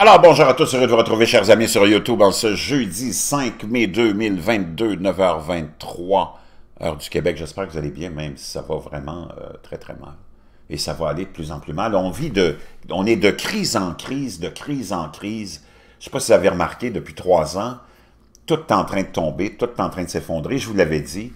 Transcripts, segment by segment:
Alors, bonjour à tous, heureux de vous retrouver, chers amis, sur YouTube en ce jeudi 5 mai 2022, 9h23, heure du Québec. J'espère que vous allez bien, même si ça va vraiment euh, très, très mal. Et ça va aller de plus en plus mal. On vit de... On est de crise en crise, de crise en crise. Je ne sais pas si vous avez remarqué, depuis trois ans, tout est en train de tomber, tout est en train de s'effondrer. Je vous l'avais dit,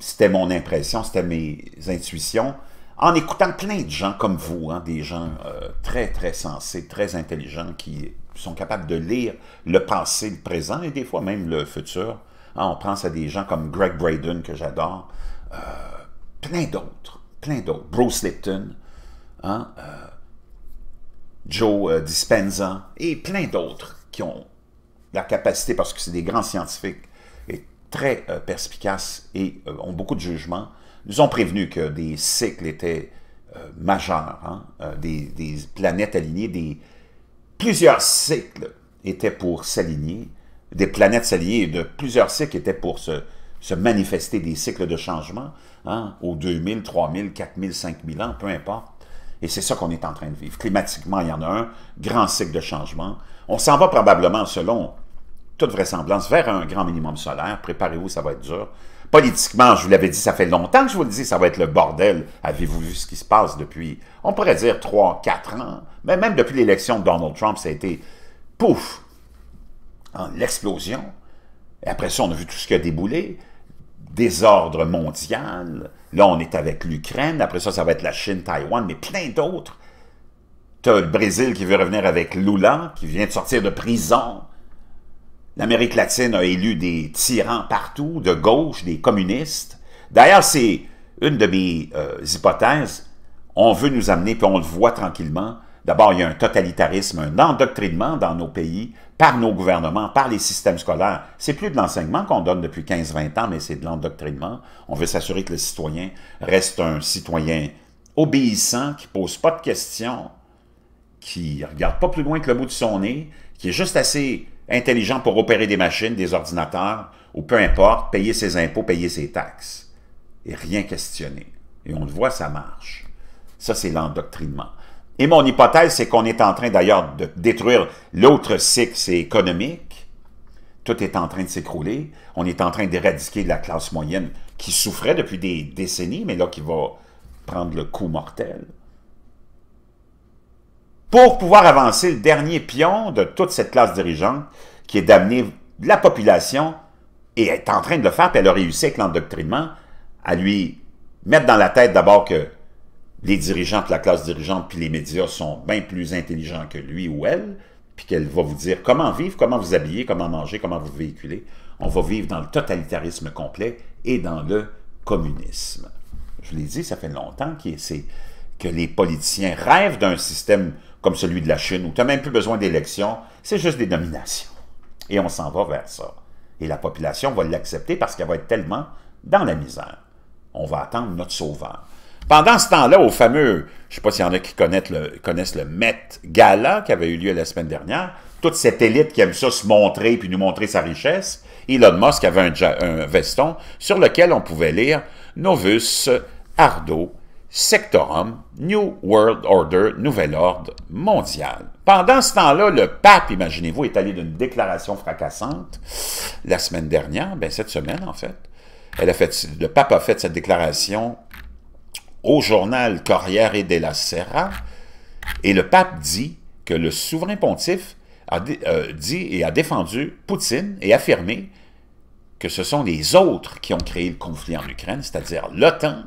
c'était mon impression, c'était mes intuitions en écoutant plein de gens comme vous, hein, des gens euh, très, très sensés, très intelligents, qui sont capables de lire le passé, le présent et des fois même le futur. Hein, on pense à des gens comme Greg Braden, que j'adore, euh, plein d'autres, plein d'autres. Bruce Lipton, hein, euh, Joe Dispenza et plein d'autres qui ont la capacité, parce que c'est des grands scientifiques, et très perspicaces et ont beaucoup de jugement, nous ont prévenu que des cycles étaient euh, majeurs, hein. euh, des, planètes alignées, des, plusieurs cycles étaient pour s'aligner, des planètes s'aligner, de plusieurs cycles étaient pour se, manifester des cycles de changement, hein, aux 2000, 3000, 4000, 5000 ans, peu importe. Et c'est ça qu'on est en train de vivre. Climatiquement, il y en a un, grand cycle de changement. On s'en va probablement, selon toute vraisemblance, vers un grand minimum solaire. Préparez-vous, ça va être dur. Politiquement, je vous l'avais dit, ça fait longtemps que je vous le dis, ça va être le bordel. Avez-vous vu ce qui se passe depuis, on pourrait dire, trois, quatre ans? Mais même depuis l'élection de Donald Trump, ça a été, pouf, hein, l'explosion. Et après ça, on a vu tout ce qui a déboulé. Désordre mondial. Là, on est avec l'Ukraine. Après ça, ça va être la Chine, Taïwan, mais plein d'autres. Tu as le Brésil qui veut revenir avec Lula, qui vient de sortir de prison. L'Amérique latine a élu des tyrans partout, de gauche, des communistes. D'ailleurs, c'est une de mes euh, hypothèses. On veut nous amener, puis on le voit tranquillement. D'abord, il y a un totalitarisme, un endoctrinement dans nos pays, par nos gouvernements, par les systèmes scolaires. C'est plus de l'enseignement qu'on donne depuis 15-20 ans, mais c'est de l'endoctrinement. On veut s'assurer que le citoyen reste un citoyen obéissant, qui pose pas de questions, qui regarde pas plus loin que le bout de son nez, qui est juste assez intelligent pour opérer des machines, des ordinateurs, ou peu importe, payer ses impôts, payer ses taxes. Et rien questionner. Et on le voit, ça marche. Ça, c'est l'endoctrinement. Et mon hypothèse, c'est qu'on est en train d'ailleurs de détruire l'autre cycle, c'est économique. Tout est en train de s'écrouler. On est en train d'éradiquer la classe moyenne qui souffrait depuis des décennies, mais là qui va prendre le coup mortel pour pouvoir avancer le dernier pion de toute cette classe dirigeante qui est d'amener la population, et est en train de le faire, puis elle a réussi avec l'endoctrinement, à lui mettre dans la tête d'abord que les dirigeants, la classe dirigeante, puis les médias sont bien plus intelligents que lui ou elle, puis qu'elle va vous dire comment vivre, comment vous habiller, comment manger, comment vous véhiculer. On va vivre dans le totalitarisme complet et dans le communisme. Je l'ai dit, ça fait longtemps que les politiciens rêvent d'un système comme celui de la Chine, où tu n'as même plus besoin d'élections, c'est juste des nominations. Et on s'en va vers ça. Et la population va l'accepter parce qu'elle va être tellement dans la misère. On va attendre notre sauveur. Pendant ce temps-là, au fameux, je ne sais pas s'il y en a qui connaissent le, connaissent Met Gala qui avait eu lieu la semaine dernière, toute cette élite qui aime ça se montrer puis nous montrer sa richesse, Elon Musk avait un veston sur lequel on pouvait lire Novus Ardo sectorum, New World Order, nouvel ordre mondial. Pendant ce temps-là, le pape, imaginez-vous, est allé d'une déclaration fracassante la semaine dernière, ben cette semaine en fait. Elle a fait le pape a fait cette déclaration au journal Corriere della Sera, et le pape dit que le souverain pontife a euh, dit et a défendu Poutine et affirmé que ce sont les autres qui ont créé le conflit en Ukraine, c'est-à-dire l'OTAN,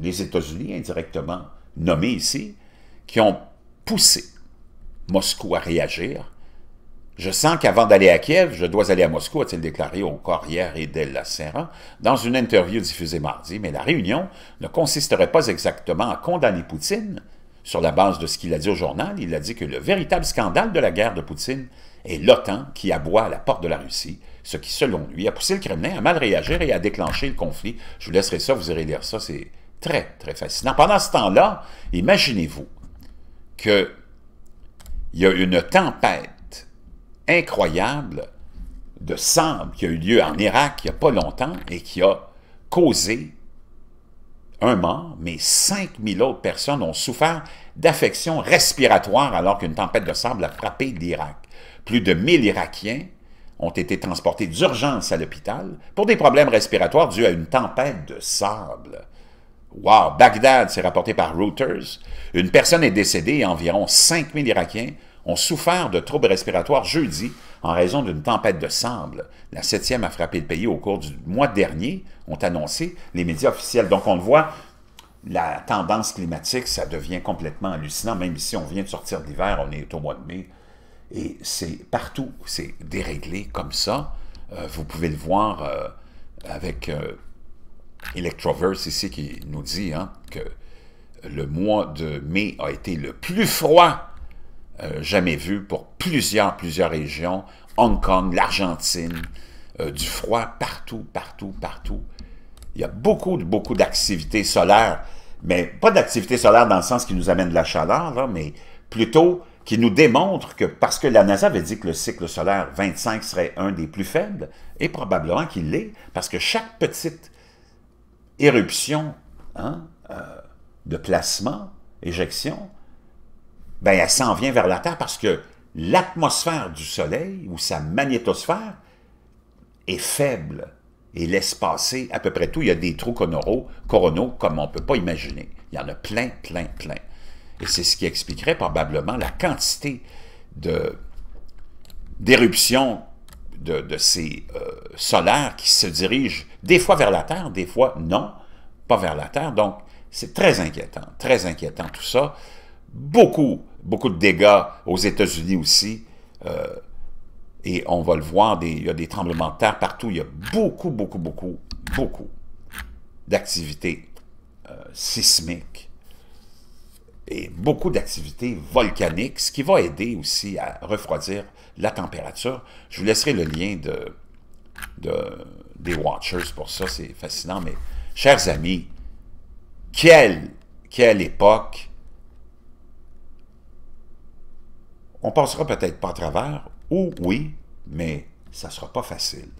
les États-Unis indirectement nommés ici, qui ont poussé Moscou à réagir. Je sens qu'avant d'aller à Kiev, je dois aller à Moscou, a-t-il déclaré au Corriere et Della Serra dans une interview diffusée mardi, mais la réunion ne consisterait pas exactement à condamner Poutine. Sur la base de ce qu'il a dit au journal, il a dit que le véritable scandale de la guerre de Poutine est l'OTAN qui aboie à la porte de la Russie, ce qui, selon lui, a poussé le Kremlin à mal réagir et à déclencher le conflit. Je vous laisserai ça, vous irez lire ça, c'est Très, très fascinant. Pendant ce temps-là, imaginez-vous qu'il y a une tempête incroyable de sable qui a eu lieu en Irak il n'y a pas longtemps et qui a causé un mort, mais 5000 autres personnes ont souffert d'affections respiratoires alors qu'une tempête de sable a frappé l'Irak. Plus de 1000 Irakiens ont été transportés d'urgence à l'hôpital pour des problèmes respiratoires dus à une tempête de sable. Wow! Bagdad, c'est rapporté par Reuters. Une personne est décédée et environ 5 000 Irakiens ont souffert de troubles respiratoires jeudi en raison d'une tempête de sable. La septième a frappé le pays au cours du mois dernier, ont annoncé les médias officiels. Donc on le voit, la tendance climatique, ça devient complètement hallucinant. Même si on vient de sortir de l'hiver, on est au mois de mai. Et c'est partout, c'est déréglé comme ça. Euh, vous pouvez le voir euh, avec... Euh, Electroverse ici qui nous dit hein, que le mois de mai a été le plus froid euh, jamais vu pour plusieurs, plusieurs régions. Hong Kong, l'Argentine, euh, du froid partout, partout, partout. Il y a beaucoup, beaucoup d'activités solaires, mais pas d'activités solaires dans le sens qui nous amène de la chaleur, mais plutôt qui nous démontre que, parce que la NASA avait dit que le cycle solaire 25 serait un des plus faibles, et probablement qu'il l'est, parce que chaque petite éruption hein, euh, de placement, éjection, ben elle s'en vient vers la Terre parce que l'atmosphère du Soleil, ou sa magnétosphère, est faible et laisse passer à peu près tout. Il y a des trous coronaux, comme on ne peut pas imaginer. Il y en a plein, plein, plein. Et c'est ce qui expliquerait probablement la quantité d'éruptions de, de, ces euh, solaires qui se dirigent des fois vers la Terre, des fois non, pas vers la Terre. Donc, c'est très inquiétant, très inquiétant tout ça. Beaucoup, beaucoup de dégâts aux États-Unis aussi. Euh, et on va le voir, il y a des tremblements de terre partout. Il y a beaucoup, beaucoup, beaucoup, beaucoup d'activités euh, sismiques et beaucoup d'activités volcaniques, ce qui va aider aussi à refroidir la température. Je vous laisserai le lien de, de, des Watchers pour ça, c'est fascinant. Mais, chers amis, quelle, quelle époque! On passera peut-être pas à travers, ou oui, mais ça sera pas facile.